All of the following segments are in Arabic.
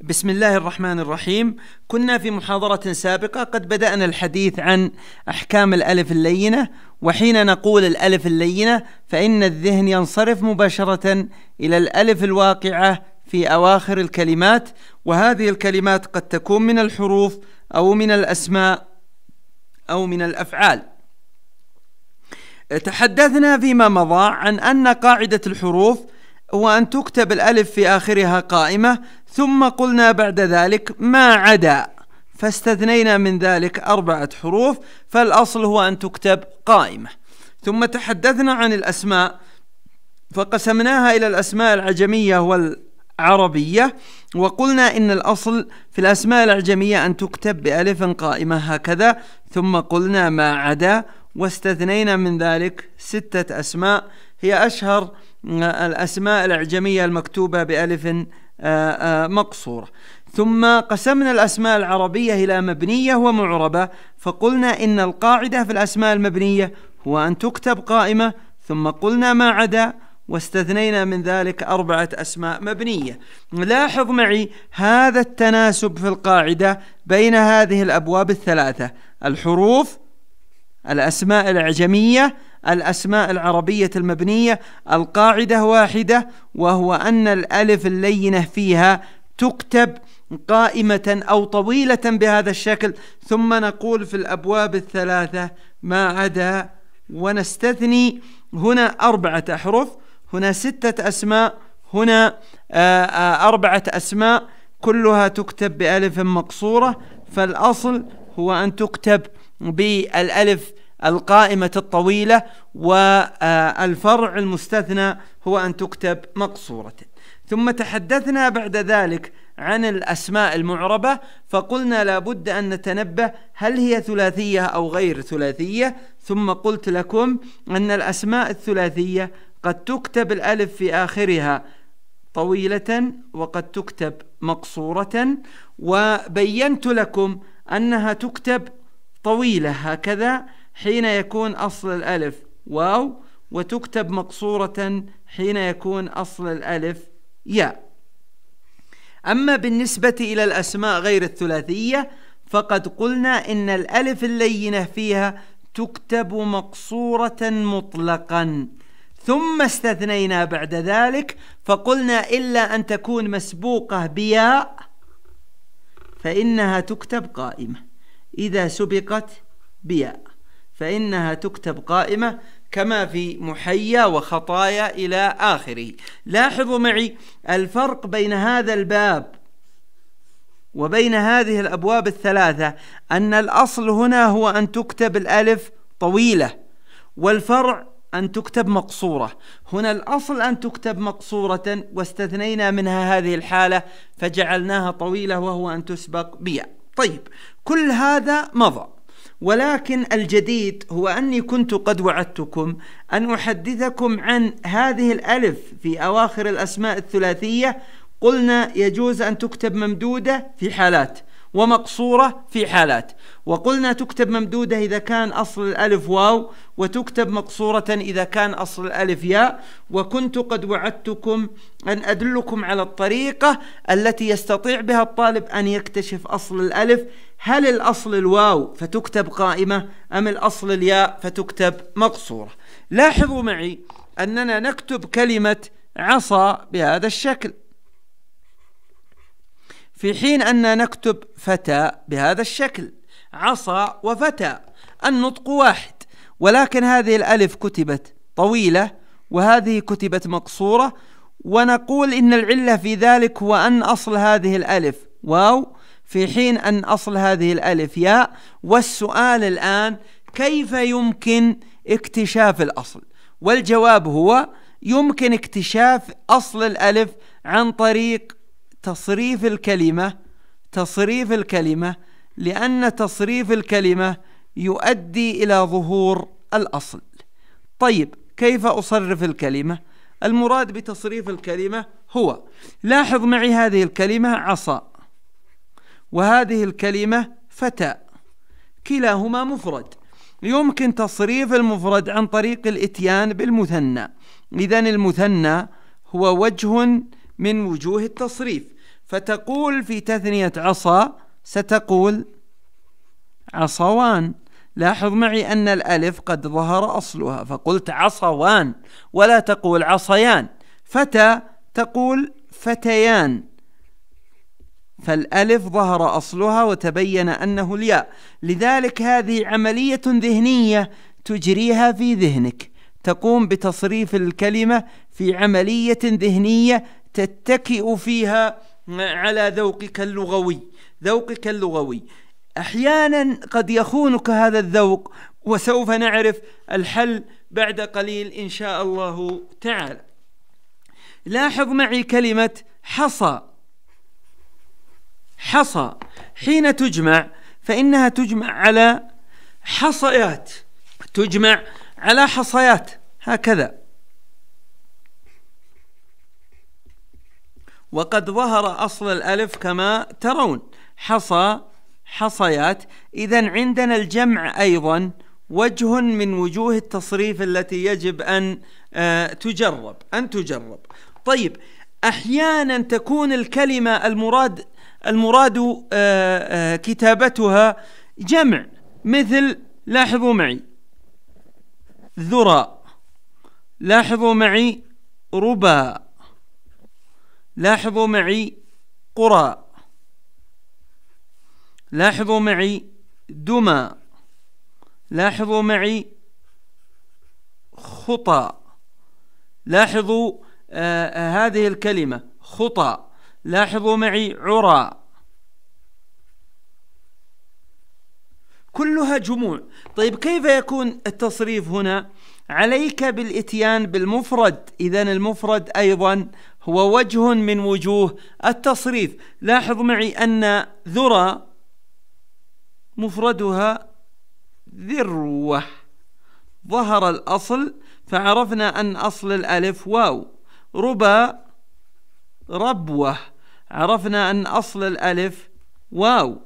بسم الله الرحمن الرحيم كنا في محاضرة سابقة قد بدأنا الحديث عن أحكام الألف اللينة وحين نقول الألف اللينة فإن الذهن ينصرف مباشرة إلى الألف الواقعة في أواخر الكلمات وهذه الكلمات قد تكون من الحروف أو من الأسماء أو من الأفعال تحدثنا فيما مضى عن أن قاعدة الحروف وأن تكتب الألف في آخرها قائمة ثم قلنا بعد ذلك ما عدا فاستثنينا من ذلك أربعة حروف فالأصل هو أن تكتب قائمة ثم تحدثنا عن الأسماء فقسمناها إلى الأسماء العجمية والعربية وقلنا إن الأصل في الأسماء العجمية أن تكتب بألف قائمة هكذا ثم قلنا ما عدا واستثنينا من ذلك ستة أسماء هي أشهر آه، الأسماء الأعجمية المكتوبة بألف آه، آه، مقصورة ثم قسمنا الأسماء العربية إلى مبنية ومعربة فقلنا إن القاعدة في الأسماء المبنية هو أن تكتب قائمة ثم قلنا ما عدا واستثنينا من ذلك أربعة أسماء مبنية لاحظ معي هذا التناسب في القاعدة بين هذه الأبواب الثلاثة الحروف الأسماء الأعجمية الأسماء العربية المبنية القاعدة واحدة وهو أن الألف اللينة فيها تكتب قائمة أو طويلة بهذا الشكل ثم نقول في الأبواب الثلاثة ما عدا ونستثني هنا أربعة أحرف هنا ستة أسماء هنا آه، آه، أربعة أسماء كلها تكتب بألف مقصورة فالأصل هو أن تكتب بالألف القائمة الطويلة والفرع المستثنى هو أن تكتب مقصورة ثم تحدثنا بعد ذلك عن الأسماء المعربة فقلنا لابد أن نتنبه هل هي ثلاثية أو غير ثلاثية ثم قلت لكم أن الأسماء الثلاثية قد تكتب الألف في آخرها طويلة وقد تكتب مقصورة وبينت لكم أنها تكتب طويلة هكذا حين يكون أصل الألف واو وتكتب مقصورة حين يكون أصل الألف ياء أما بالنسبة إلى الأسماء غير الثلاثية فقد قلنا إن الألف اللينة فيها تكتب مقصورة مطلقا ثم استثنينا بعد ذلك فقلنا إلا أن تكون مسبوقة بياء فإنها تكتب قائمة إذا سبقت بياء فإنها تكتب قائمة كما في محيا وخطايا إلى آخره لاحظوا معي الفرق بين هذا الباب وبين هذه الأبواب الثلاثة أن الأصل هنا هو أن تكتب الألف طويلة والفرع أن تكتب مقصورة هنا الأصل أن تكتب مقصورة واستثنينا منها هذه الحالة فجعلناها طويلة وهو أن تسبق بياء طيب كل هذا مضى ولكن الجديد هو أني كنت قد وعدتكم أن أحدثكم عن هذه الألف في أواخر الأسماء الثلاثية قلنا يجوز أن تكتب ممدودة في حالات ومقصورة في حالات وقلنا تكتب ممدودة إذا كان أصل الألف واو وتكتب مقصورة إذا كان أصل الألف ياء وكنت قد وعدتكم أن أدلكم على الطريقة التي يستطيع بها الطالب أن يكتشف أصل الألف هل الأصل الواو فتكتب قائمة أم الأصل الياء فتكتب مقصورة لاحظوا معي أننا نكتب كلمة عصا بهذا الشكل في حين أن نكتب فتى بهذا الشكل عصى وفتى النطق واحد ولكن هذه الألف كتبت طويلة وهذه كتبت مقصورة ونقول إن العلة في ذلك هو أن أصل هذه الألف واو في حين أن أصل هذه الألف ياء والسؤال الآن كيف يمكن اكتشاف الأصل والجواب هو يمكن اكتشاف أصل الألف عن طريق تصريف الكلمة تصريف الكلمة لأن تصريف الكلمة يؤدي إلى ظهور الأصل طيب كيف أصرف الكلمة؟ المراد بتصريف الكلمة هو لاحظ معي هذه الكلمة عصا وهذه الكلمة فتى كلاهما مفرد يمكن تصريف المفرد عن طريق الاتيان بالمثنى إذا المثنى هو وجه من وجوه التصريف فتقول في تثنية عصا ستقول عصوان لاحظ معي أن الألف قد ظهر أصلها فقلت عصوان ولا تقول عصيان فتى تقول فتيان فالألف ظهر أصلها وتبين أنه الياء لذلك هذه عملية ذهنية تجريها في ذهنك تقوم بتصريف الكلمة في عملية ذهنية تتكئ فيها على ذوقك اللغوي ذوقك اللغوي احيانا قد يخونك هذا الذوق وسوف نعرف الحل بعد قليل ان شاء الله تعالى لاحظ معي كلمه حصى حصى حين تجمع فانها تجمع على حصيات تجمع على حصيات هكذا وقد ظهر أصل الألف كما ترون حصى حصيات إذا عندنا الجمع أيضا وجه من وجوه التصريف التي يجب أن آه، تجرب أن تجرب طيب أحيانا تكون الكلمة المراد المراد آه، آه، كتابتها جمع مثل لاحظوا معي ذرى لاحظوا معي ربا لاحظوا معي قرى لاحظوا معي دمى لاحظوا معي خطى لاحظوا آه،, آه هذه الكلمة خطى لاحظوا معي عرى كلها جموع طيب كيف يكون التصريف هنا عليك بالاتيان بالمفرد إذا المفرد أيضا هو وجه من وجوه التصريف لاحظ معي أن ذرة مفردها ذروة ظهر الأصل فعرفنا أن أصل الألف واو ربا ربوة عرفنا أن أصل الألف واو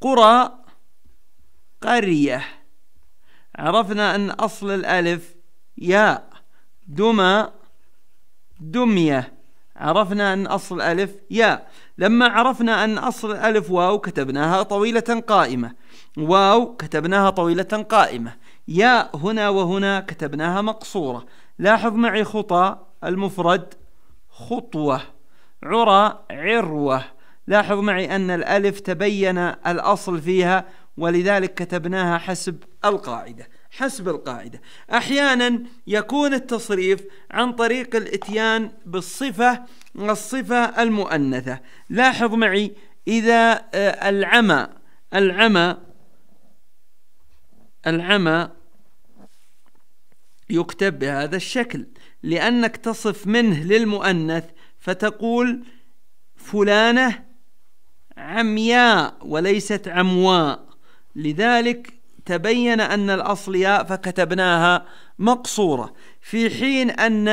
قرى قرية عرفنا أن أصل الألف ياء دمى دمية عرفنا أن أصل ألف ياء لما عرفنا أن أصل ألف واو كتبناها طويلة قائمة واو كتبناها طويلة قائمة ياء هنا وهنا كتبناها مقصورة لاحظ معي خطى المفرد خطوة عرى عروة لاحظ معي أن الألف تبين الأصل فيها ولذلك كتبناها حسب القاعدة حسب القاعدة أحيانا يكون التصريف عن طريق الاتيان بالصفة الصفة المؤنثة لاحظ معي إذا آه، العمى العمى العمى يكتب بهذا الشكل لأنك تصف منه للمؤنث فتقول فلانة عمياء وليست عمواء لذلك تبين أن الأصل ياء فكتبناها مقصورة في حين أن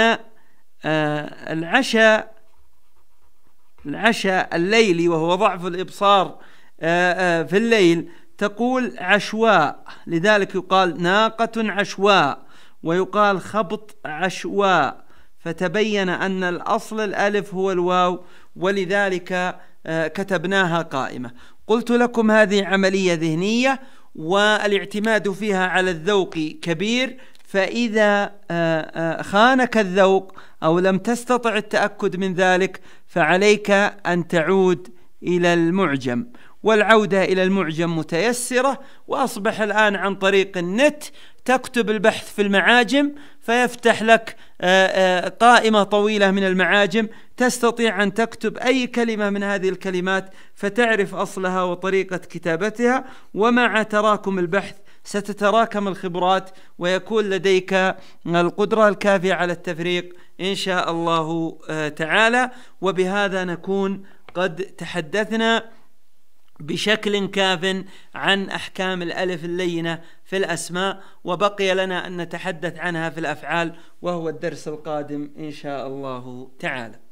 آه، العشاء العشاء الليلي وهو ضعف الإبصار آه، آه، في الليل تقول عشواء لذلك يقال ناقة عشواء ويقال خبط عشواء فتبين أن الأصل الألف هو الواو ولذلك كتبناها قائمة قلت لكم هذه عملية ذهنية والاعتماد فيها على الذوق كبير فإذا آه، آه، خانك الذوق أو لم تستطع التأكد من ذلك فعليك أن تعود إلى المعجم والعودة إلى المعجم متيسرة وأصبح الآن عن طريق النت تكتب البحث في المعاجم فيفتح لك آه، آه، قائمة طويلة من المعاجم تستطيع أن تكتب أي كلمة من هذه الكلمات فتعرف أصلها وطريقة كتابتها ومع تراكم البحث ستتراكم الخبرات ويكون لديك القدرة الكافية على التفريق إن شاء الله آه، تعالى وبهذا نكون قد تحدثنا بشكل كاف عن احكام الالف اللينه في الاسماء وبقي لنا ان نتحدث عنها في الافعال وهو الدرس القادم ان شاء الله تعالى